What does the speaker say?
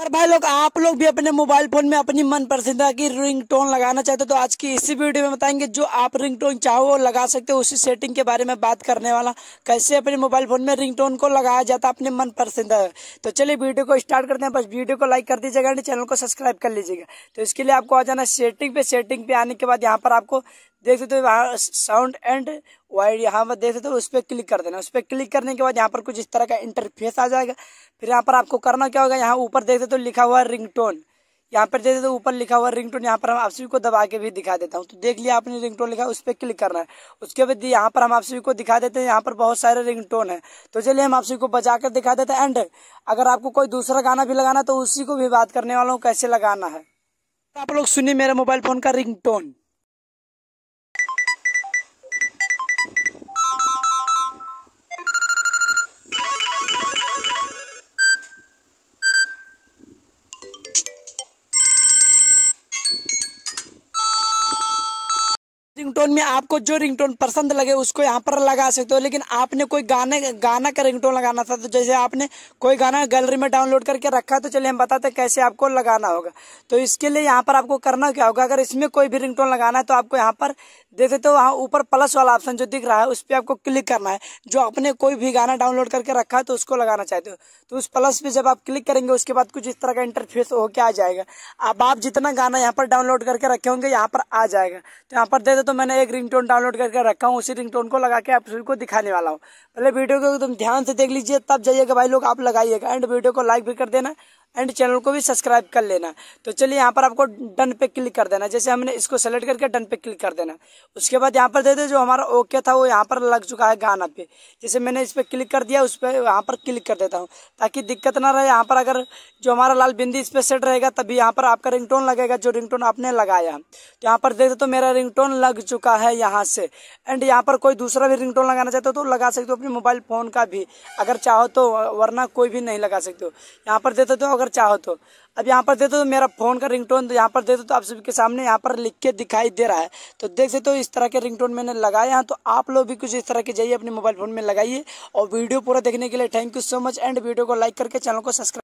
अगर भाई लोग आप लोग भी अपने मोबाइल फोन में अपनी मन पसंद की रिंगटोन लगाना चाहते हो तो आज की इसी वीडियो में बताएंगे जो आप रिंगटोन चाहो वो लगा सकते हो उसी सेटिंग के बारे में बात करने वाला कैसे अपने मोबाइल फोन में रिंगटोन को लगाया जाता है अपने मन पसंद तो चलिए वीडियो को स्टार्ट करते हैं बस वीडियो को लाइक कर दीजिएगा चैनल को सब्सक्राइब कर लीजिएगा तो इसके लिए आपको आ जाना सेटिंग पे सेटिंग पे आने के बाद यहाँ पर आपको देख सकते हो वहाँ साउंड एंड वाइड यहाँ पर देख सकते हो उस पर क्लिक कर देना उस पर क्लिक करने के बाद यहाँ पर कुछ इस तरह का इंटरफेस आ जाएगा फिर यहाँ पर आपको करना क्या होगा यहाँ ऊपर देख सकते हो लिखा हुआ रिंग टोन यहाँ पर देख सकते ऊपर लिखा हुआ रिंगटोन यहाँ पर हम आप सभी को दबा के भी दिखा देता हूँ तो देख लिया आपने रिंगटोन लिखा उस पर क्लिक करना है उसके बाद यहाँ पर हम आप सभी को दिखा देते हैं यहाँ पर बहुत सारे रिंगटोन है तो चलिए हम आप सभी को बजा कर दिखा देते हैं एंड अगर आपको कोई दूसरा गाना भी लगाना तो उसी को भी बात करने वाला हूँ कैसे लगाना है तो आप लोग सुनिए मेरे मोबाइल फोन का रिंग रिंगटोन में आपको जो रिंगटोन पसंद लगे उसको यहाँ पर लगा सकते हो लेकिन आपने कोई गाने गाना का रिंगटोन लगाना था तो जैसे आपने कोई गाना गैलरी में डाउनलोड करके रखा है तो चलिए हम बताते हैं कैसे आपको लगाना होगा तो इसके लिए यहाँ पर आपको करना क्या होगा अगर इसमें कोई भी रिंगटोन लगाना है तो आपको यहाँ पर देखे तो वहाँ ऊपर प्लस वाला ऑप्शन जो दिख रहा है उस पर आपको क्लिक करना है जो आपने कोई भी गाना डाउनलोड करके रखा है तो उसको लगाना चाहते हो तो उस प्लस पे जब आप क्लिक करेंगे उसके बाद कुछ इस तरह का इंटरफेस होके आ जाएगा अब आप जितना गाना यहाँ पर डाउनलोड करके रखे होंगे यहाँ पर आ जाएगा तो यहाँ पर दे दे तो मैंने एक रिंगटोन डाउनलोड करके रखा हूँ उसी रिंगटोन को लगा के आप सभी को दिखाने वाला हूँ पहले वीडियो को एकदम ध्यान से देख लीजिए तब जाइएगा भाई लोग आप लगाइएगा एंड वीडियो को लाइक भी कर देना एंड चैनल को भी सब्सक्राइब कर लेना तो चलिए यहाँ पर आपको डन पे क्लिक कर देना जैसे हमने इसको सेलेक्ट करके डन पे क्लिक कर देना उसके बाद यहाँ पर दे दे जो हमारा ओके था वो यहाँ पर लग चुका है गाना पे जैसे मैंने इस पर क्लिक कर दिया उस पर यहाँ पर क्लिक कर देता हूँ ताकि दिक्कत ना रहे यहाँ पर अगर जो हमारा लाल बिंदी इस पर सेट रहेगा तभी यहाँ पर आपका रिंग लगेगा जो रिंग आपने लगाया तो यहाँ पर देखते तो मेरा रिंग लग चुका है यहाँ से एंड यहाँ पर कोई दूसरा भी रिंग लगाना चाहते हो तो लगा सकते हो अपने मोबाइल फ़ोन का भी अगर चाहो तो वरना कोई भी नहीं लगा सकते हो यहाँ पर देते तो अगर चाहो तो अब यहाँ पर दे दो तो मेरा फ़ोन का रिंगटोन तो यहाँ पर दे दो तो आप सभी के सामने यहाँ पर लिख के दिखाई दे रहा है तो देख सकते हो तो इस तरह के रिंगटोन मैंने लगाया है तो आप लोग भी कुछ इस तरह के जाइए अपने मोबाइल फ़ोन में लगाइए और वीडियो पूरा देखने के लिए thank you so much and video को लाइक करके चैनल को सब्सक्राइब